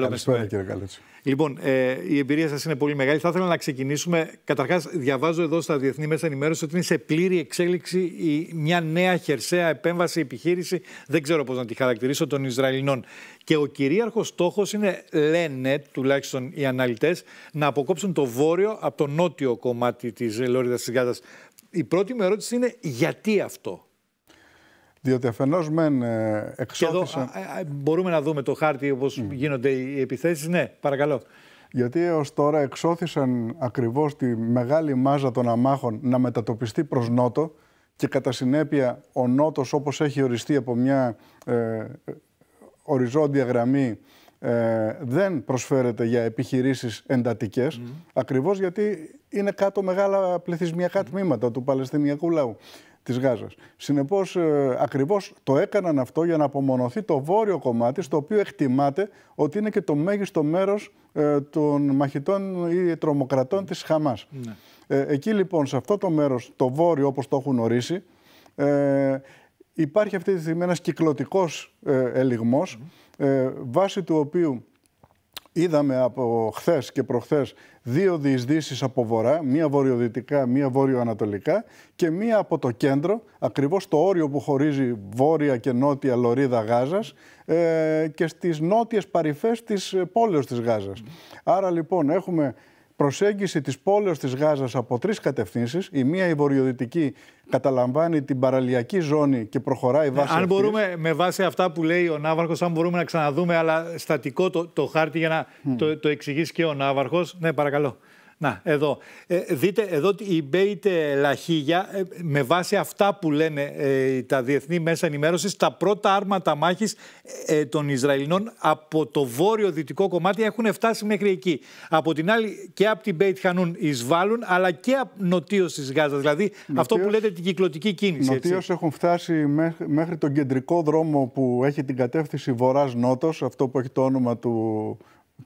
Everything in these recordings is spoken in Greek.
Καλό κύριε Καλέτσο. Λοιπόν, ε, η εμπειρία σας είναι πολύ μεγάλη. Θα ήθελα να ξεκινήσουμε. Καταρχάς, διαβάζω εδώ στα διεθνή μέσα ενημέρωση ότι είναι σε πλήρη εξέλιξη η, μια νέα χερσαία επέμβαση, επιχείρηση. Δεν ξέρω πώς να τη χαρακτηρίσω των Ισραηλινών. Και ο κυρίαρχος στόχος είναι, λένε τουλάχιστον οι αναλυτές, να αποκόψουν το βόρειο από το νότιο κομμάτι της Λόριδας της Γάζας. Η πρώτη μου ερώτηση είναι γιατί αυτό. Διότι αφενός μεν εξώθησαν. εδώ, μπορούμε να δούμε το χάρτη όπως γίνονται οι επιθέσεις. Ναι, παρακαλώ. Γιατί έω τώρα εξώθησαν ακριβώς τη μεγάλη μάζα των αμάχων να μετατοπιστεί προς Νότο και κατά συνέπεια ο Νότος όπως έχει οριστεί από μια ε, οριζόντια γραμμή ε, δεν προσφέρεται για επιχειρήσεις εντατικές mm. ακριβώς γιατί είναι κάτω μεγάλα πληθυσμιακά τμήματα του Παλαιστινιακού λαού της Γάζας. Συνεπώς, ε, ακριβώς το έκαναν αυτό για να απομονωθεί το βόρειο κομμάτι, στο οποίο εκτιμάται ότι είναι και το μέγιστο μέρος ε, των μαχητών ή τρομοκρατών της Χαμάς. Ναι. Ε, εκεί λοιπόν, σε αυτό το μέρος, το βόρειο όπως το έχουν ορίσει, ε, υπάρχει αυτή τη στιγμή ένας κυκλωτικός ε, ελιγμός, βάσει του οποίου Είδαμε από χθες και προχθές δύο διεισδύσεις από βορρά, μία βορειοδυτικά, βορειοανατολικά και μία από το κέντρο, ακριβώς το όριο που χωρίζει βόρεια και νότια λωρίδα Γάζας ε, και στις νότιες παρυφές της πόλεως της Γάζας. Άρα λοιπόν έχουμε προσέγγιση της πόλεως της Γάζας από τρεις κατευθύνσεις. Η μία η βορειοδυτική καταλαμβάνει την παραλιακή ζώνη και προχωράει ναι, βάση Αν μπορούμε με βάση αυτά που λέει ο Ναύαρχος, αν μπορούμε να ξαναδούμε αλλά στατικό το, το χάρτη για να το, το εξηγήσει και ο Ναύαρχος. Ναι, παρακαλώ. Να, εδώ. Ε, δείτε εδώ η Μπέιτε Λαχίγια, ε, με βάση αυτά που λένε ε, τα διεθνή μέσα ενημέρωσης, τα πρώτα άρματα μάχης ε, των Ισραηλινών από το βόρειο-δυτικό κομμάτι έχουν φτάσει μέχρι εκεί. Από την άλλη και από την Μπέιτ Χανούν εισβάλλουν, αλλά και από νοτίως της Γάζας. Δηλαδή αυτό που λέτε την κυκλωτική κίνηση. Νοτίως έχουν φτάσει μέχρι, μέχρι τον κεντρικό δρόμο που έχει την κατεύθυνση βορράς-νότος, αυτό που έχει το όνομα του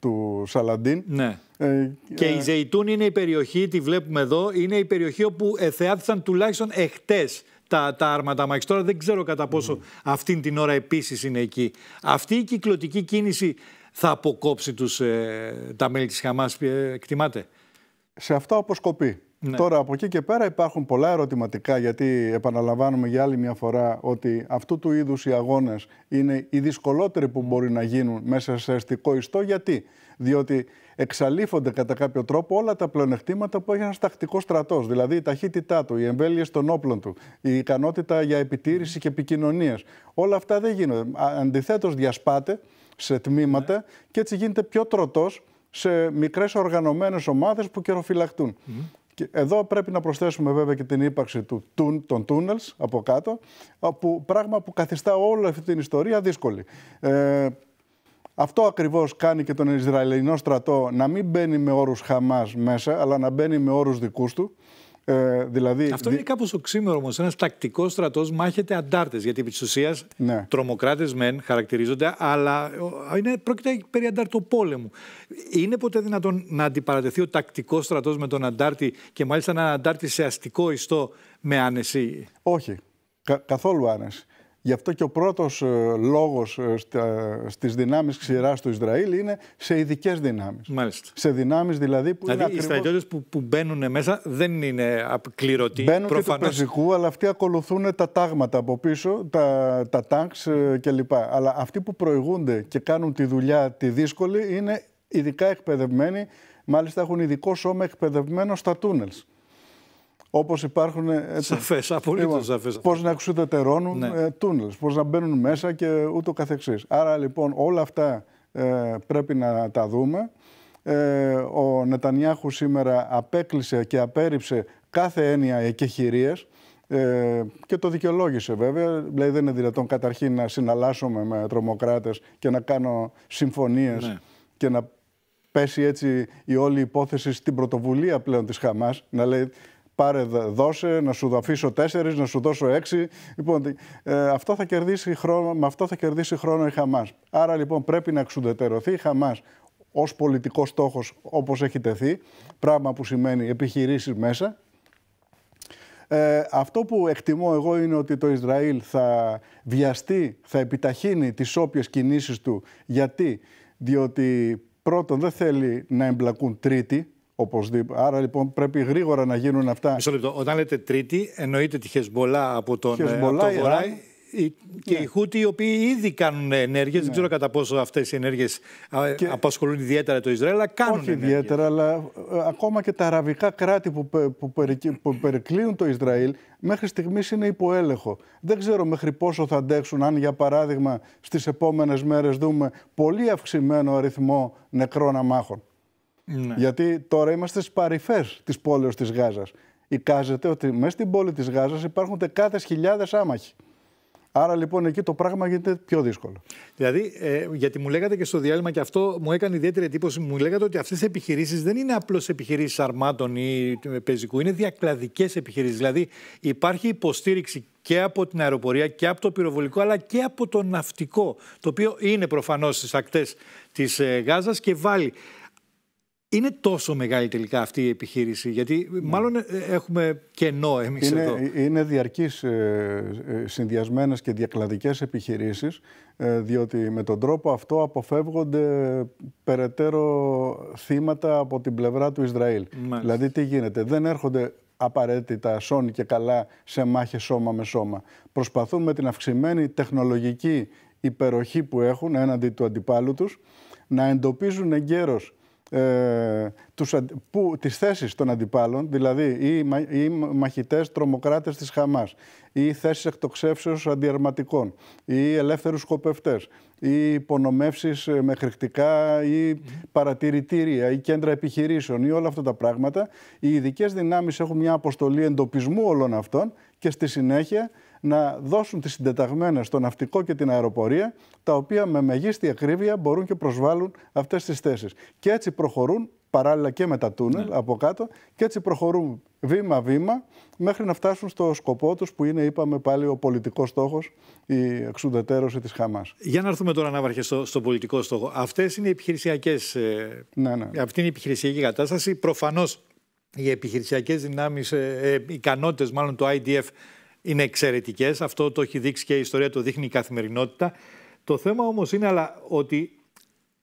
του Σαλαντίν. Ναι. Ε, και η ε, Ζεϊτούν είναι η περιοχή, τη βλέπουμε εδώ, είναι η περιοχή όπου εθεάθησαν τουλάχιστον εχτές τα, τα άρματα μάχης. Τώρα δεν ξέρω κατά πόσο mm. αυτήν την ώρα επίσης είναι εκεί. Αυτή η κυκλωτική κίνηση θα αποκόψει τους, ε, τα μέλη της Χαμάς, εκτιμάτε. Σε αυτό αποσκοπεί. Ναι. Τώρα από εκεί και πέρα υπάρχουν πολλά ερωτηματικά γιατί επαναλαμβάνουμε για άλλη μια φορά ότι αυτού του είδους οι αγώνες είναι οι δυσκολότεροι που μπορεί να γίνουν μέσα σε αστικό ιστό γιατί διότι εξαλείφονται κατά κάποιο τρόπο όλα τα πλεονεκτήματα που έχει ένας τακτικός στρατός. Δηλαδή η ταχύτητά του, οι εμβέλειε των όπλων του, η ικανότητα για επιτήρηση και επικοινωνίας. Όλα αυτά δεν γίνονται. Αντιθέτως διασπάται σε τμήματα ναι. και έτσι γίνεται πιο τροτός σε μικρές οργανωμένες ομάδες που καιροφυλακτούν εδώ πρέπει να προσθέσουμε βέβαια και την ύπαρξη του, των τούνελ από κάτω, που, πράγμα που καθιστά όλη αυτή την ιστορία δύσκολη. Ε, αυτό ακριβώς κάνει και τον Ισραηλινό στρατό να μην μπαίνει με όρους Χαμάς μέσα, αλλά να μπαίνει με όρους δικούς του. Ε, δηλαδή, Αυτό είναι κάπω οξύμερο όμως. Ένας τακτικός στρατός μάχεται αντάρτες. Γιατί επί της ουσίας ναι. τρομοκράτες μεν χαρακτηρίζονται, αλλά είναι, πρόκειται περί ανταρτοπόλεμου. Είναι ποτέ δυνατόν να αντιπαρατεθεί ο τακτικός στρατός με τον αντάρτη και μάλιστα να αντάρτη σε αστικό ιστό με άνεση. Όχι. καθόλου άνεση. Γι' αυτό και ο πρώτος ε, λόγος ε, στι στις δυνάμεις του Ισραήλ είναι σε ειδικές δυνάμεις. Μάλιστα. Σε δυνάμεις δηλαδή που δηλαδή είναι οι στρατιώτες που, που μπαίνουν μέσα δεν είναι κληρωτοί. Μπαίνουν και του πεζικού, αλλά αυτοί ακολουθούν τα τάγματα από πίσω, τα, τα τάγκς ε, κλπ. Αλλά αυτοί που προηγούνται και κάνουν τη δουλειά τη δύσκολη είναι ειδικά εκπαιδευμένοι, μάλιστα έχουν ειδικό σώμα εκπαιδευμένο στα τούνελς. Όπως υπάρχουν. Ε, σαφές, απολύτως λοιπόν, σαφές. Πώς να εξουδετερώνουν ναι. Ε, τούνελ, πώς να μπαίνουν μέσα και ούτω καθεξής. Άρα λοιπόν όλα αυτά ε, πρέπει να τα δούμε. Ε, ο Νετανιάχου σήμερα απέκλεισε και απέρριψε κάθε έννοια εκεχηρίες. ε, και το δικαιολόγησε βέβαια. Δηλαδή δεν είναι δυνατόν καταρχήν να συναλλάσσομαι με τρομοκράτες και να κάνω συμφωνίες ναι. και να πέσει έτσι η όλη υπόθεση στην πρωτοβουλία πλέον της Χαμάς. Να λέει πάρε δώσε, να σου αφήσω τέσσερις, να σου δώσω έξι. Λοιπόν, ε, αυτό θα κερδίσει χρόνο, με αυτό θα κερδίσει χρόνο η Χαμάς. Άρα λοιπόν πρέπει να εξουδετερωθεί η Χαμάς ως πολιτικός στόχος όπως έχει τεθεί, πράγμα που σημαίνει επιχειρήσεις μέσα. Ε, αυτό που εκτιμώ εγώ είναι ότι το Ισραήλ θα βιαστεί, θα επιταχύνει τις όποιες κινήσεις του. Γιατί, διότι πρώτον δεν θέλει να εμπλακούν τρίτοι, Άρα λοιπόν πρέπει γρήγορα να γίνουν αυτά. Μισό λεπτό. Όταν λέτε Τρίτη, εννοείται τη Χεσμολά από τον ε, Χεσμολά, το Βορρά και ναι. οι Χούτιοι οι οποίοι ήδη κάνουν ενέργειες. δεν ναι. ξέρω κατά πόσο αυτές οι ενέργειες και... απασχολούν ιδιαίτερα το Ισραήλ, αλλά κάνουν Όχι ενέργειες. ιδιαίτερα, αλλά ε, ακόμα και τα αραβικά κράτη που, που, περικλείουν το Ισραήλ μέχρι στιγμής είναι υποέλεγχο. Δεν ξέρω μέχρι πόσο θα αντέξουν αν για παράδειγμα στις επόμενες μέρες δούμε πολύ αυξημένο αριθμό νεκρών αμάχων. Ναι. Γιατί τώρα είμαστε στι παρυφέ της πόλεως της Γάζας. Εικάζεται ότι μέσα στην πόλη της Γάζας υπάρχουν δεκάδε χιλιάδες άμαχοι. Άρα λοιπόν εκεί το πράγμα γίνεται πιο δύσκολο. Δηλαδή, ε, γιατί μου λέγατε και στο διάλειμμα και αυτό μου έκανε ιδιαίτερη εντύπωση, μου λέγατε ότι αυτές οι επιχειρήσεις δεν είναι απλώς επιχειρήσεις αρμάτων ή πεζικού, είναι διακλαδικές επιχειρήσεις. Δηλαδή, υπάρχει υποστήριξη και από την αεροπορία και από το πυροβολικό αλλά και από το ναυτικό, το οποίο είναι προφανώς στις ακτές της ε, Γάζας και βάλει είναι τόσο μεγάλη τελικά αυτή η επιχείρηση, γιατί ναι. μάλλον ε, έχουμε κενό εμείς εδώ. Ε, είναι διαρκεί ε, συνδυασμένες και διακλαδικές επιχειρήσεις, διότι με τον τρόπο αυτό αποφεύγονται περαιτέρω θύματα από την πλευρά του Ισραήλ. Δηλαδή, τι γίνεται, δεν έρχονται απαραίτητα σώνει και καλά σε μάχες σώμα με σώμα. Προσπαθούν με την αυξημένη τεχνολογική υπεροχή που έχουν έναντι του αντιπάλου τους να εντοπίζουν εγκαίρως é τους, που, τις θέσεις των αντιπάλων, δηλαδή οι, μα, μαχητές τρομοκράτες της Χαμάς, ή θέσεις εκτοξεύσεως αντιερματικών, οι ελεύθερους σκοπευτές, ή υπονομεύσεις ε, με χρηκτικά ή παρατηρητήρια ή κέντρα επιχειρήσεων ή όλα αυτά τα πράγματα, οι ειδικές δυνάμεις έχουν μια αποστολή εντοπισμού όλων αυτών και στη συνέχεια να δώσουν τις συντεταγμένες στο ναυτικό και την αεροπορία, τα οποία με μεγίστη ακρίβεια μπορούν και προσβάλλουν αυτές τις θέσεις. Και έτσι προχωρούν παράλληλα και με τα τούνελ ναι. από κάτω και έτσι προχωρούν βήμα-βήμα μέχρι να φτάσουν στο σκοπό τους που είναι, είπαμε πάλι, ο πολιτικός στόχος, η εξουδετερώση της Χαμάς. Για να έρθουμε τώρα, Ναύαρχε, στο, στο πολιτικό στόχο. Αυτές είναι οι επιχειρησιακές, ε, ναι, ναι. αυτή είναι η επιχειρησιακή κατάσταση. Προφανώς οι επιχειρησιακές δυνάμεις, ε, ε, ικανότητες μάλλον το IDF είναι εξαιρετικές. Αυτό το έχει δείξει και η ιστορία, το δείχνει η καθημερινότητα. Το θέμα όμως είναι αλλά ότι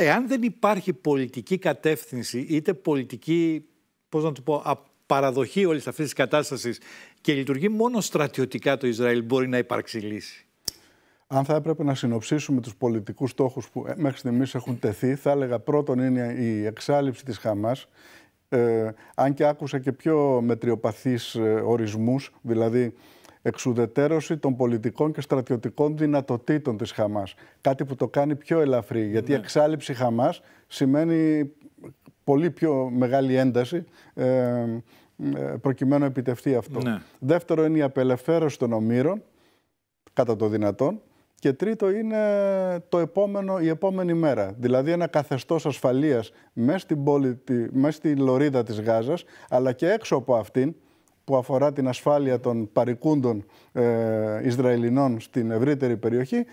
Εάν δεν υπάρχει πολιτική κατεύθυνση, είτε πολιτική, πώς να το πω, παραδοχή όλης αυτής της κατάστασης και λειτουργεί μόνο στρατιωτικά το Ισραήλ, μπορεί να υπάρξει λύση. Αν θα έπρεπε να συνοψίσουμε τους πολιτικούς στόχους που ε, μέχρι στιγμής έχουν τεθεί, θα έλεγα πρώτον είναι η εξάλληψη της Χαμάς, ε, αν και άκουσα και πιο μετριοπαθείς ε, ορισμούς, δηλαδή εξουδετερώση των πολιτικών και στρατιωτικών δυνατοτήτων της Χαμάς. Κάτι που το κάνει πιο ελαφρύ, γιατί η ναι. εξάλληψη Χαμάς σημαίνει πολύ πιο μεγάλη ένταση ε, ε προκειμένου να επιτευχθεί αυτό. Ναι. Δεύτερο είναι η απελευθέρωση των ομήρων, κατά το δυνατόν, και τρίτο είναι το επόμενο, η επόμενη μέρα. Δηλαδή ένα καθεστώς ασφαλείας μέσα στην, πόλη, μέσα στη λωρίδα της Γάζας, αλλά και έξω από αυτήν, που αφορά την ασφάλεια των παρικούντων ε, Ισραηλινών στην ευρύτερη περιοχή,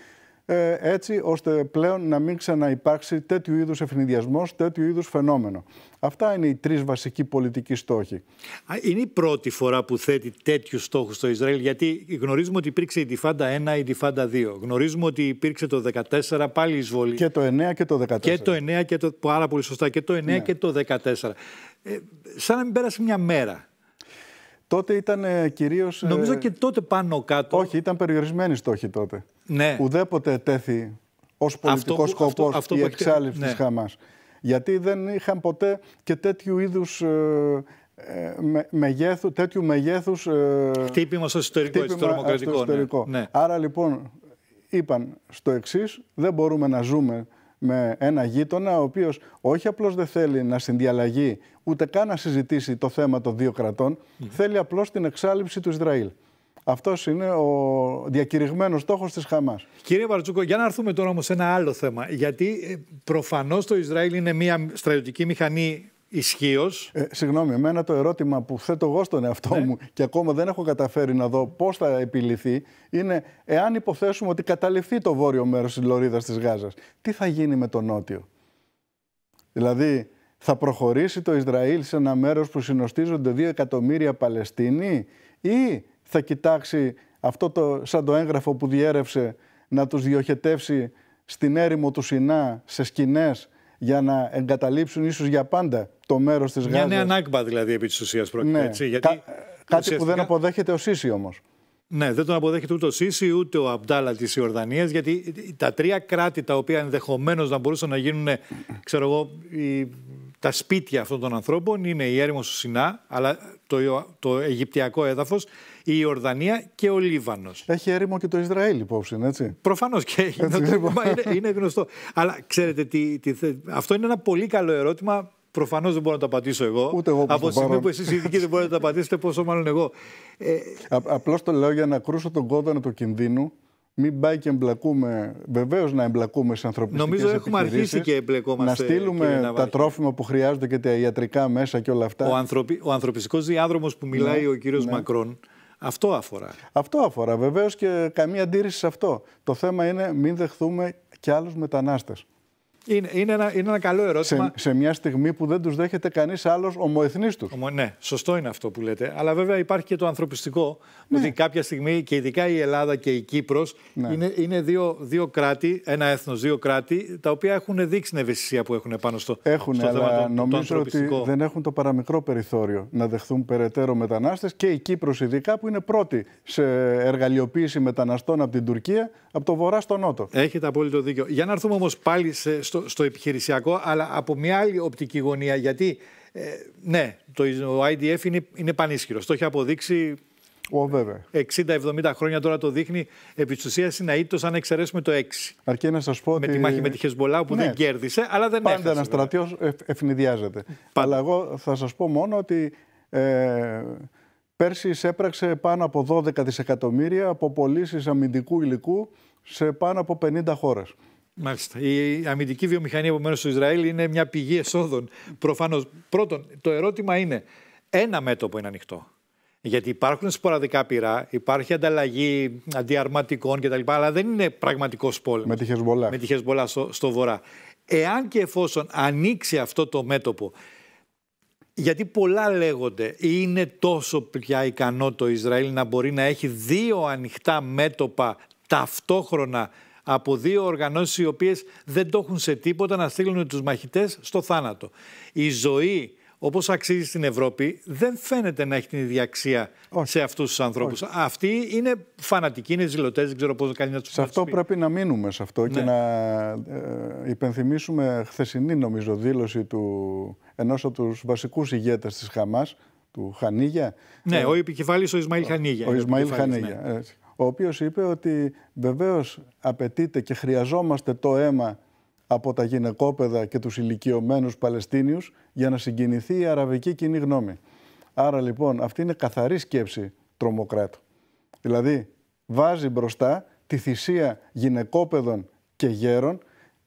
ε, έτσι ώστε πλέον να μην ξαναυπάρξει τέτοιου είδους ευνηδιασμός, τέτοιου είδους φαινόμενο. Αυτά είναι οι τρεις βασικοί πολιτικοί στόχοι. Είναι η πρώτη φορά που θέτει τέτοιους στόχους στο Ισραήλ, γιατί γνωρίζουμε ότι υπήρξε η Τιφάντα 1, η Τιφάντα 2. Γνωρίζουμε ότι υπήρξε το 14 πάλι εισβολή. Και το 9 και το 14. Και το 9 και το... Πάρα πολύ σωστά. Και το 9 ναι. και το 14. Ε, σαν να μην πέρασε μια μέρα. Τότε ήταν ε, κυρίως. Ε, Νομίζω και τότε πάνω κάτω. Όχι, ήταν περιορισμένοι στόχοι τότε. Ναι. Ουδέποτε τέθη ως πολιτικό σκοπό η εξάλληψη ναι. τη Χαμάς. Γιατί δεν είχαν ποτέ και τέτοιου είδους. Ε, ε, με, μεγέθου, τέτοιου μεγέθους χτύπημα στο ιστορικό χτύπημα στο ιστορικό. Ναι. ναι. Άρα λοιπόν είπαν στο εξής δεν μπορούμε να ζούμε με ένα γείτονα ο οποίος όχι απλώς δεν θέλει να συνδιαλλαγεί ούτε καν να συζητήσει το θέμα των δύο κρατών, θέλει απλώς την εξάλληψη του Ισραήλ. Αυτός είναι ο διακηρυγμένος στόχος της Χαμάς. Κύριε Βαρτσούκο, για να έρθουμε τώρα όμως σε ένα άλλο θέμα. Γιατί ε, προφανώς το Ισραήλ είναι μια στρατιωτική μηχανή Ισχύως. Ε, συγγνώμη, εμένα το ερώτημα που θέτω εγώ στον εαυτό ναι. μου και ακόμα δεν έχω καταφέρει να δω πώς θα επιληθεί είναι εάν υποθέσουμε ότι καταληφθεί το βόρειο μέρος της Λωρίδας της Γάζας, τι θα γίνει με το νότιο. Δηλαδή, θα προχωρήσει το Ισραήλ σε ένα μέρος που συνοστίζονται 2 εκατομμύρια Παλαιστίνοι, ή θα κοιτάξει αυτό το, σαν το έγγραφο που διέρευσε να τους διοχετεύσει στην έρημο του Σινά σε σκηνές για να εγκαταλείψουν ίσως για πάντα το μέρος της Γάζας... Μια νέα ανάγκη δηλαδή επί της ουσίας πρόκειται. Ναι. Έτσι, γιατί... Κάτι που δεν αποδέχεται ο Σίση όμως. Ναι, δεν τον αποδέχεται ούτε ο Σίση ούτε ο Αμπτάλα της Ιορδανίας, γιατί τα τρία κράτη τα οποία ενδεχομένως να μπορούσαν να γίνουν ξέρω εγώ, τα σπίτια αυτών των ανθρώπων είναι η έρημος του Σινά, αλλά το, το Αιγυπτιακό έδαφος, η Ιορδανία και ο Λίβανος. Έχει έρημο και το Ισραήλ υπόψη, έτσι. Προφανώς και έχει. Λοιπόν. είναι, είναι, γνωστό. Αλλά ξέρετε, τι, αυτό είναι ένα πολύ καλό ερώτημα Προφανώς δεν μπορώ να το απαντήσω εγώ. Ούτε Από τη στιγμή που εσείς ειδικοί δεν μπορείτε να το απαντήσετε, πόσο μάλλον εγώ. Ε... Απλώς το λέω για να κρούσω τον κόδωνα του κινδύνου. Μην πάει και εμπλακούμε, βεβαίως να εμπλακούμε σε ανθρωπιστικές Νομίζω έχουμε αρχίσει και εμπλεκόμαστε. Να στείλουμε τα τρόφιμα που χρειάζονται και τα ιατρικά μέσα και όλα αυτά. Ο, ανθρωπι... ο ανθρωπιστικός διάδρομος που μιλάει ναι, ο κύριος ναι. Μακρόν, αυτό αφορά. Αυτό αφορά, βεβαίως και καμία αντίρρηση σε αυτό. Το θέμα είναι μην δεχθούμε κι άλλους μετανάστες. Είναι, είναι, ένα, είναι ένα καλό ερώτημα. Σε, σε μια στιγμή που δεν τους δέχεται κανείς άλλος ομοεθνής τους. Ναι, σωστό είναι αυτό που λέτε. Αλλά βέβαια υπάρχει και το ανθρωπιστικό. Ναι. Ότι κάποια στιγμή και ειδικά η Ελλάδα και η Κύπρος ναι. είναι, είναι δύο, δύο κράτη, ένα έθνος, δύο κράτη, τα οποία έχουν δείξει την ευαισθησία που έχουν πάνω στο, έχουν, στο αλλά θέμα νομίζω ότι δεν έχουν το παραμικρό περιθώριο να δεχθούν περαιτέρω μετανάστες και η Κύπρος ειδικά που είναι πρώτη σε εργαλειοποίηση μεταναστών από την Τουρκία, από το βορρά στο νότο. Έχετε απόλυτο δίκιο. Για να έρθουμε όμως πάλι σε, στο στο, επιχειρησιακό, αλλά από μια άλλη οπτική γωνία. Γιατί ε, ναι, το IDF είναι, είναι πανίσχυρος. Το έχει αποδείξει Oh, 60-70 χρόνια τώρα το δείχνει επί της ουσίας είναι αίτητος αν εξαιρέσουμε το 6. Αρκεί να σας πω. Με ότι... τη μάχη με τη Χεσμολά που ναι. δεν κέρδισε, αλλά δεν Πάντα ένα στρατιώ ευνηδιάζεται. Αλλά εγώ θα σας πω μόνο ότι ε, πέρσι εισέπραξε πάνω από 12 δισεκατομμύρια από πωλήσεις αμυντικού υλικού σε πάνω από 50 χώρες. Μάλιστα. Η αμυντική βιομηχανία επομένως του Ισραήλ είναι μια πηγή εσόδων. Προφανώς. Πρώτον, το ερώτημα είναι: ένα μέτωπο είναι ανοιχτό. Γιατί υπάρχουν σποραδικά πυρά, υπάρχει ανταλλαγή αντιαρματικών κτλ. Αλλά δεν είναι πραγματικό πόλεμο. Με τη Χεσμολά. Με τη Χεσμολά στο, στο βορρά. Εάν και εφόσον ανοίξει αυτό το μέτωπο, γιατί πολλά λέγονται, είναι τόσο πια ικανό το Ισραήλ να μπορεί να έχει δύο ανοιχτά μέτωπα ταυτόχρονα από δύο οργανώσεις οι οποίες δεν το έχουν σε τίποτα να στείλουν τους μαχητές στο θάνατο. Η ζωή όπως αξίζει στην Ευρώπη, δεν φαίνεται να έχει την ίδια αξία σε αυτούς τους ανθρώπους. Αυτοί είναι φανατικοί, είναι ζηλωτές, δεν ξέρω πώς κάνει να τους Σε αυτό πρέπει να μείνουμε σε αυτό και ναι. να ε, υπενθυμίσουμε χθεσινή, νομίζω, δήλωση του ενός από τους βασικούς ηγέτες της ΧΑΜΑΣ, του Χανίγια. Ναι, ε, ο επικεφαλής ο Ισμαήλ Χανίγια. Ο Ισμαήλ Χανίγια. Ναι ο οποίος είπε ότι βεβαίως απαιτείται και χρειαζόμαστε το αίμα από τα γυναικόπαιδα και τους ηλικιωμένους Παλαιστίνιους για να συγκινηθεί η αραβική κοινή γνώμη. Άρα λοιπόν αυτή είναι καθαρή σκέψη τρομοκράτου. Δηλαδή βάζει μπροστά τη θυσία γυναικόπαιδων και γέρων,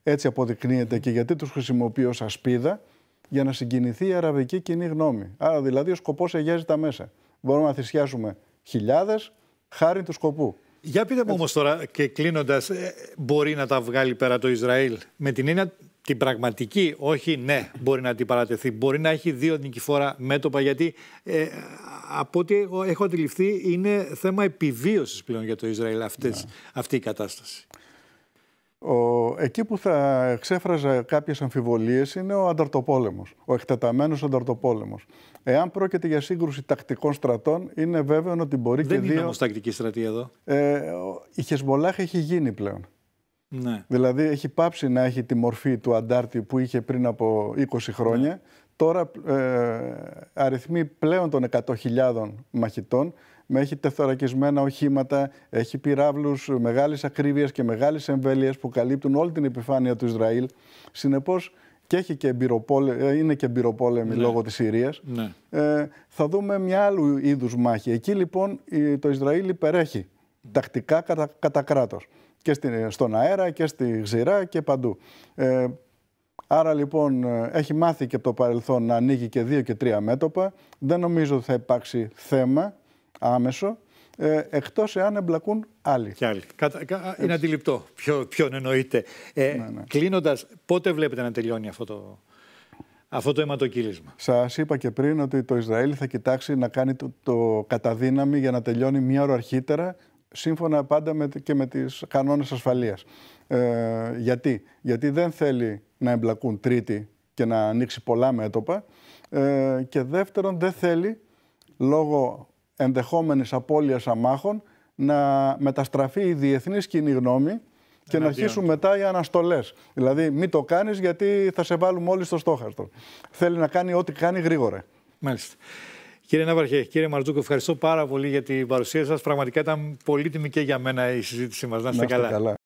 έτσι αποδεικνύεται και γιατί τους χρησιμοποιεί ως ασπίδα, για να συγκινηθεί η αραβική κοινή γνώμη. Άρα δηλαδή ο σκοπός αγιάζει τα μέσα. Μπορούμε να θυσιάσουμε χιλιάδες, χάρη του σκοπού. Για πείτε μου όμως τώρα και κλείνοντας, ε, μπορεί να τα βγάλει πέρα το Ισραήλ με την έννοια την πραγματική, όχι ναι, μπορεί να την παρατεθεί. Μπορεί να έχει δύο νικηφόρα μέτωπα, γιατί ε, από ό,τι έχω αντιληφθεί είναι θέμα επιβίωσης πλέον για το Ισραήλ αυτές, ναι. αυτή η κατάσταση. Ο, εκεί που θα εξέφραζα κάποιες αμφιβολίες είναι ο ανταρτοπόλεμος, ο εκτεταμένος ανταρτοπόλεμος. Εάν πρόκειται για σύγκρουση τακτικών στρατών, είναι βέβαιο ότι μπορεί Δεν και δύο... Δεν είναι όμως τακτική στρατή εδώ. Ε, η Χεσμολάχ έχει γίνει πλέον. Ναι. Δηλαδή έχει πάψει να έχει τη μορφή του αντάρτη που είχε πριν από 20 χρόνια. Ναι. Τώρα ε, πλέον των 100.000 μαχητών έχει τεθωρακισμένα οχήματα, έχει πυράβλους μεγάλης ακρίβειας και μεγάλης εμβέλειας που καλύπτουν όλη την επιφάνεια του Ισραήλ. Συνεπώς και, έχει και ε, είναι και εμπειροπόλεμη ναι. λόγω της Συρίας. Ναι. Ε, θα δούμε μια άλλου είδους μάχη. Εκεί λοιπόν το Ισραήλ υπερέχει τακτικά κατά, κατά Και στην, στον αέρα και στη ξηρά και παντού. Ε, Άρα λοιπόν ε, έχει μάθει και από το παρελθόν να ανοίγει και δύο και τρία μέτωπα. Δεν νομίζω ότι θα υπάρξει θέμα άμεσο, ε, εκτός εάν εμπλακούν άλλοι. Κατα... Είναι αντιληπτό ποιο, ποιον εννοείται. Ε, ναι, ναι. Κλείνοντας, πότε βλέπετε να τελειώνει αυτό το, αυτό το αιματοκύλισμα. Σας είπα και πριν ότι το Ισραήλ θα κοιτάξει να κάνει το, το καταδύναμη για να τελειώνει μία ώρα αρχίτερα, σύμφωνα πάντα με, και με τις κανόνες ασφαλείας. Ε, γιατί? Γιατί δεν θέλει να εμπλακούν τρίτη και να ανοίξει πολλά μέτωπα ε, και δεύτερον δεν θέλει λόγω ενδεχόμενης απώλειας αμάχων να μεταστραφεί η διεθνής κοινή γνώμη και να αρχίσουν μετά οι αναστολές. Δηλαδή, μην το κάνεις γιατί θα σε βάλουμε όλοι στο στόχαστρο. Θέλει να κάνει ό,τι κάνει γρήγορα. Μάλιστα. Κύριε Ναυαρχέ, κύριε Μαρτζούκο, ευχαριστώ πάρα πολύ για την παρουσία σας. Πραγματικά ήταν πολύτιμη και για μένα η συζήτησή μας. Να καλά.